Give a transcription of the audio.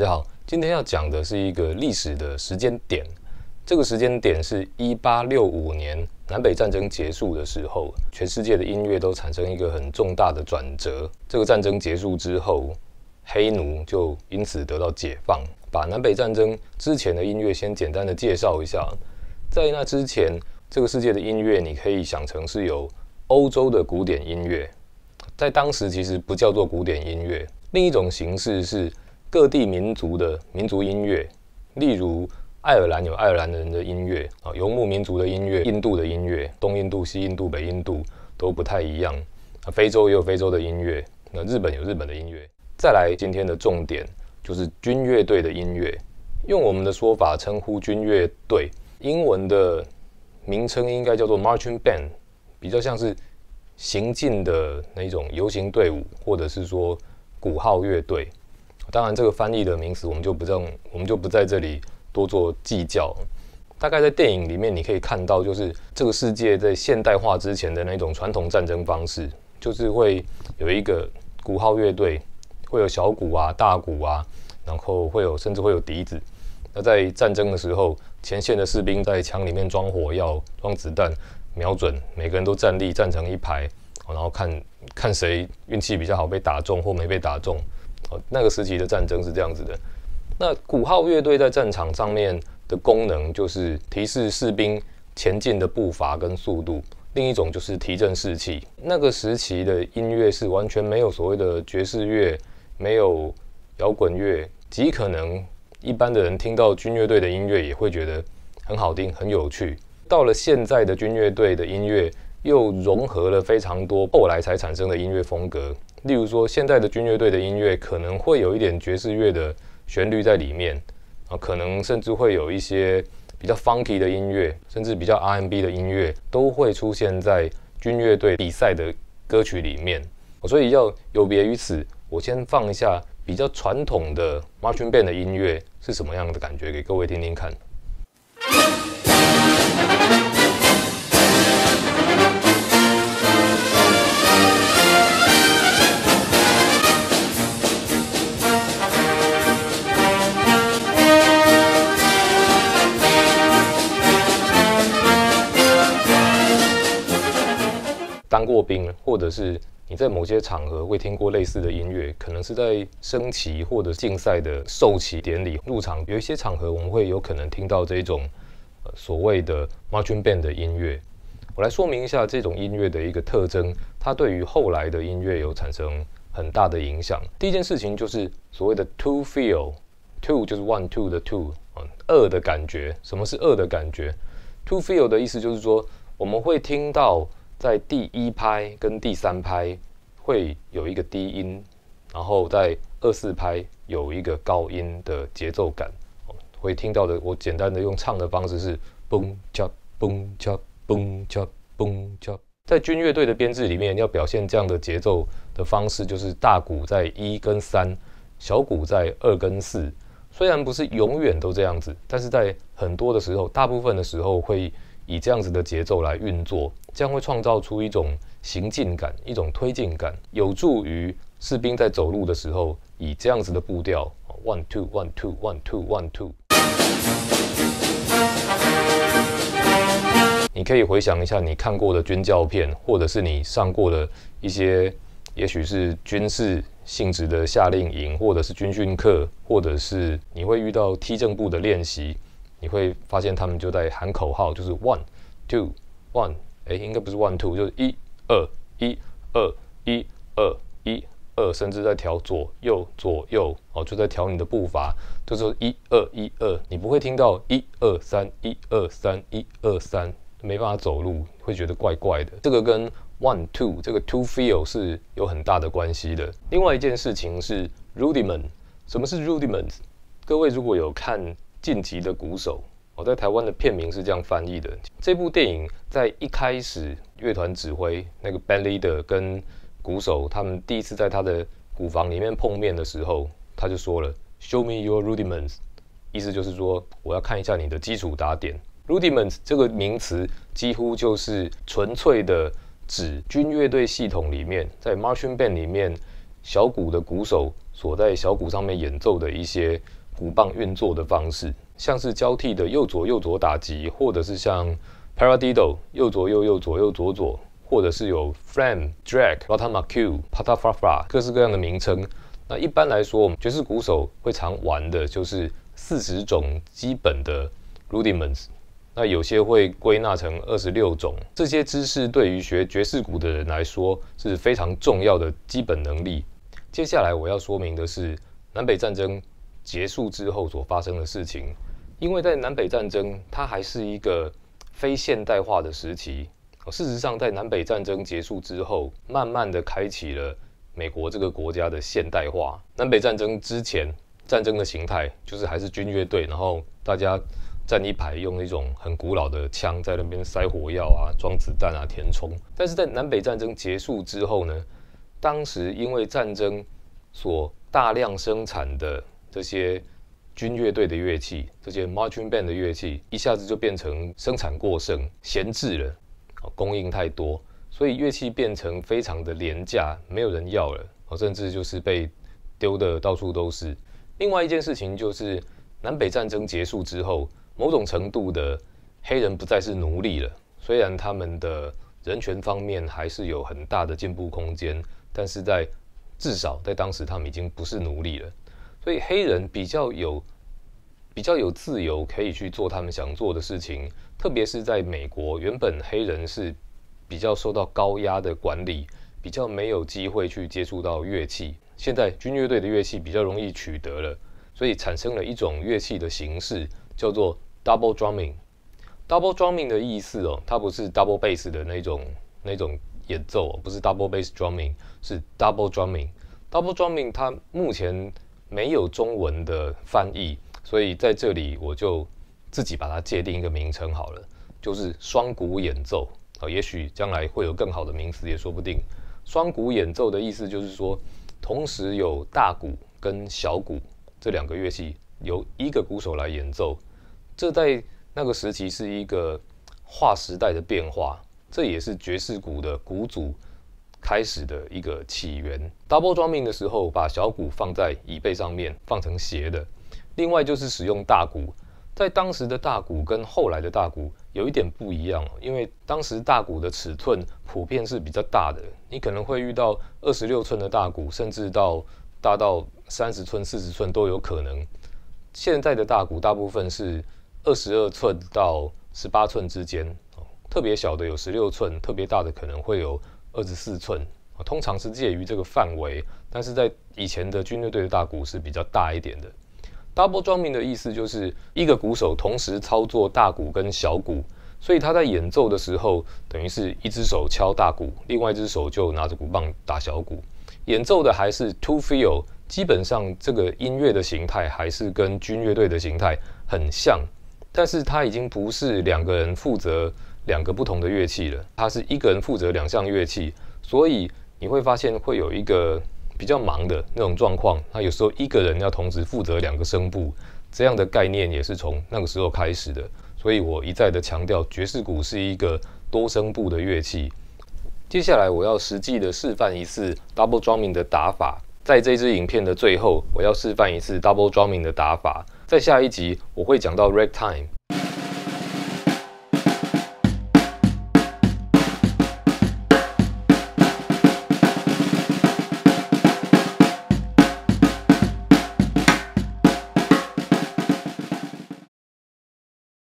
大家好，今天要讲的是一个历史的时间点。这个时间点是一八六五年南北战争结束的时候，全世界的音乐都产生一个很重大的转折。这个战争结束之后，黑奴就因此得到解放。把南北战争之前的音乐先简单的介绍一下，在那之前，这个世界的音乐你可以想成是由欧洲的古典音乐，在当时其实不叫做古典音乐。另一种形式是。各地民族的民族音乐，例如爱尔兰有爱尔兰人的音乐啊，游牧民族的音乐，印度的音乐，东印度、西印度、北印度都不太一样啊。非洲也有非洲的音乐，那日本有日本的音乐。再来，今天的重点就是军乐队的音乐。用我们的说法称呼军乐队，英文的名称应该叫做 Marching Band，比较像是行进的那种游行队伍，或者是说鼓号乐队。当然，这个翻译的名词我们就不用，我们就不在这里多做计较。大概在电影里面你可以看到，就是这个世界在现代化之前的那种传统战争方式，就是会有一个鼓号乐队，会有小鼓啊、大鼓啊，然后会有甚至会有笛子。那在战争的时候，前线的士兵在枪里面装火药、装子弹，瞄准，每个人都站立站成一排，然后看看谁运气比较好被打中或没被打中。那个时期的战争是这样子的，那鼓号乐队在战场上面的功能就是提示士兵前进的步伐跟速度，另一种就是提振士气。那个时期的音乐是完全没有所谓的爵士乐，没有摇滚乐，极可能一般的人听到军乐队的音乐也会觉得很好听、很有趣。到了现在的军乐队的音乐，又融合了非常多后来才产生的音乐风格。例如说，现在的军乐队的音乐可能会有一点爵士乐的旋律在里面，啊，可能甚至会有一些比较 funky 的音乐，甚至比较 R&B 的音乐都会出现在军乐队比赛的歌曲里面。所以要有别于此，我先放一下比较传统的 marching band 的音乐是什么样的感觉，给各位听听看。过兵，或者是你在某些场合会听过类似的音乐，可能是在升旗或者竞赛的受旗典礼入场。有一些场合，我们会有可能听到这种所谓的 marching band 的音乐。我来说明一下这种音乐的一个特征，它对于后来的音乐有产生很大的影响。第一件事情就是所谓的 two feel，two 就是 one two 的 two，二的感觉。什么是二的感觉？two feel 的意思就是说我们会听到。在第一拍跟第三拍会有一个低音，然后在二四拍有一个高音的节奏感，会听到的。我简单的用唱的方式是：嘣加嘣加嘣加嘣加。在军乐队的编制里面，要表现这样的节奏的方式，就是大鼓在一跟三，小鼓在二跟四。虽然不是永远都这样子，但是在很多的时候，大部分的时候会以这样子的节奏来运作。将会创造出一种行进感，一种推进感，有助于士兵在走路的时候以这样子的步调：one two one two one two one two。你可以回想一下你看过的军教片，或者是你上过的一些，也许是军事性质的夏令营，或者是军训课，或者是你会遇到踢正步的练习，你会发现他们就在喊口号，就是 one two one。哎，应该不是 one two，就是一、二、一、二、一、二、一、二，甚至在调左右、左右哦，就在调你的步伐，就是一、二、一、二，你不会听到一、二、三、一、二、三、一、二、三，没办法走路，会觉得怪怪的。这个跟 one two 这个 two feel 是有很大的关系的。另外一件事情是 rudiment，什么是 rudiment？各位如果有看晋级的鼓手。我在台湾的片名是这样翻译的。这部电影在一开始，乐团指挥那个 band leader 跟鼓手他们第一次在他的鼓房里面碰面的时候，他就说了：“Show me your rudiments。”意思就是说，我要看一下你的基础打点。rudiments 这个名词几乎就是纯粹的指军乐队系统里面，在 marching band 里面小鼓的鼓手所在小鼓上面演奏的一些鼓棒运作的方式。像是交替的右左右左打击，或者是像 paradiddle 右左右右左右左左，或者是有 f r a m drag、rota ma c u pata fra fra 各式各样的名称。那一般来说，爵士鼓手会常玩的就是四十种基本的 rudiments，那有些会归纳成二十六种。这些知识对于学爵士鼓的人来说是非常重要的基本能力。接下来我要说明的是南北战争结束之后所发生的事情。因为在南北战争，它还是一个非现代化的时期。事实上，在南北战争结束之后，慢慢的开启了美国这个国家的现代化。南北战争之前，战争的形态就是还是军乐队，然后大家站一排，用那种很古老的枪在那边塞火药啊、装子弹啊、填充。但是在南北战争结束之后呢，当时因为战争所大量生产的这些。军乐队的乐器，这些 marching band 的乐器，一下子就变成生产过剩、闲置了，供应太多，所以乐器变成非常的廉价，没有人要了，甚至就是被丢的到处都是。另外一件事情就是南北战争结束之后，某种程度的黑人不再是奴隶了，虽然他们的人权方面还是有很大的进步空间，但是在至少在当时，他们已经不是奴隶了。对黑人比较有比较有自由，可以去做他们想做的事情。特别是在美国，原本黑人是比较受到高压的管理，比较没有机会去接触到乐器。现在军乐队的乐器比较容易取得了，所以产生了一种乐器的形式，叫做 double drumming。double drumming 的意思哦，它不是 double bass 的那种那种演奏不是 double bass drumming，是 double drumming。double drumming 它目前没有中文的翻译，所以在这里我就自己把它界定一个名称好了，就是双鼓演奏。啊，也许将来会有更好的名词也说不定。双鼓演奏的意思就是说，同时有大鼓跟小鼓这两个乐器由一个鼓手来演奏。这在那个时期是一个划时代的变化，这也是爵士鼓的鼓组。开始的一个起源。Double 装 g 的时候，把小鼓放在椅背上面，放成斜的。另外就是使用大鼓，在当时的大鼓跟后来的大鼓有一点不一样，因为当时大鼓的尺寸普遍是比较大的，你可能会遇到二十六寸的大鼓，甚至到大到三十寸、四十寸都有可能。现在的大鼓大部分是二十二寸到十八寸之间，特别小的有十六寸，特别大的可能会有。二十四寸，通常是介于这个范围，但是在以前的军乐队的大鼓是比较大一点的。Double drumming 的意思就是一个鼓手同时操作大鼓跟小鼓，所以他在演奏的时候，等于是一只手敲大鼓，另外一只手就拿着鼓棒打小鼓。演奏的还是 Two feel，基本上这个音乐的形态还是跟军乐队的形态很像，但是他已经不是两个人负责。两个不同的乐器了，他是一个人负责两项乐器，所以你会发现会有一个比较忙的那种状况。他有时候一个人要同时负责两个声部，这样的概念也是从那个时候开始的。所以我一再的强调，爵士鼓是一个多声部的乐器。接下来我要实际的示范一次 double drumming 的打法。在这支影片的最后，我要示范一次 double drumming 的打法。在下一集我会讲到 ragtime。